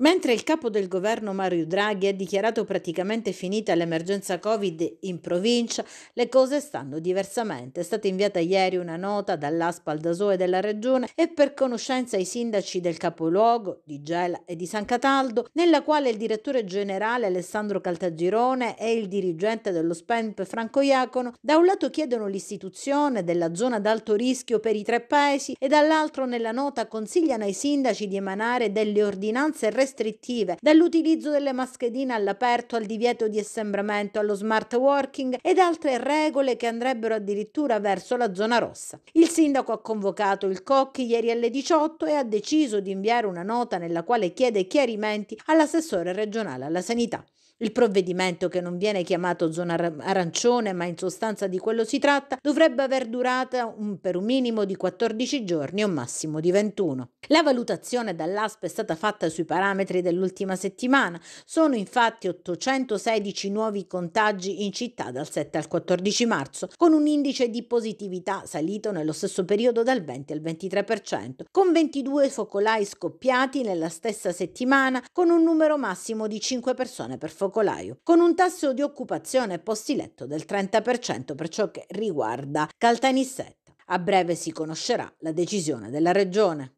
Mentre il capo del governo Mario Draghi ha dichiarato praticamente finita l'emergenza Covid in provincia, le cose stanno diversamente. È stata inviata ieri una nota dall'ASPA DASOE della regione e per conoscenza ai sindaci del capoluogo, di Gela e di San Cataldo, nella quale il direttore generale Alessandro Caltagirone e il dirigente dello SPEMP Franco Iacono da un lato chiedono l'istituzione della zona d'alto rischio per i tre paesi e dall'altro nella nota consigliano ai sindaci di emanare delle ordinanze restrittive restrittive, dall'utilizzo delle mascherine all'aperto, al divieto di assembramento, allo smart working ed altre regole che andrebbero addirittura verso la zona rossa. Il sindaco ha convocato il COC ieri alle 18 e ha deciso di inviare una nota nella quale chiede chiarimenti all'assessore regionale alla sanità. Il provvedimento, che non viene chiamato zona arancione, ma in sostanza di quello si tratta, dovrebbe aver durata un, per un minimo di 14 giorni o massimo di 21. La valutazione dall'ASP è stata fatta sui parametri parametri dell'ultima settimana. Sono infatti 816 nuovi contagi in città dal 7 al 14 marzo, con un indice di positività salito nello stesso periodo dal 20 al 23%, con 22 focolai scoppiati nella stessa settimana, con un numero massimo di 5 persone per focolaio, con un tasso di occupazione posti letto del 30% per ciò che riguarda Caltanissetta. A breve si conoscerà la decisione della Regione.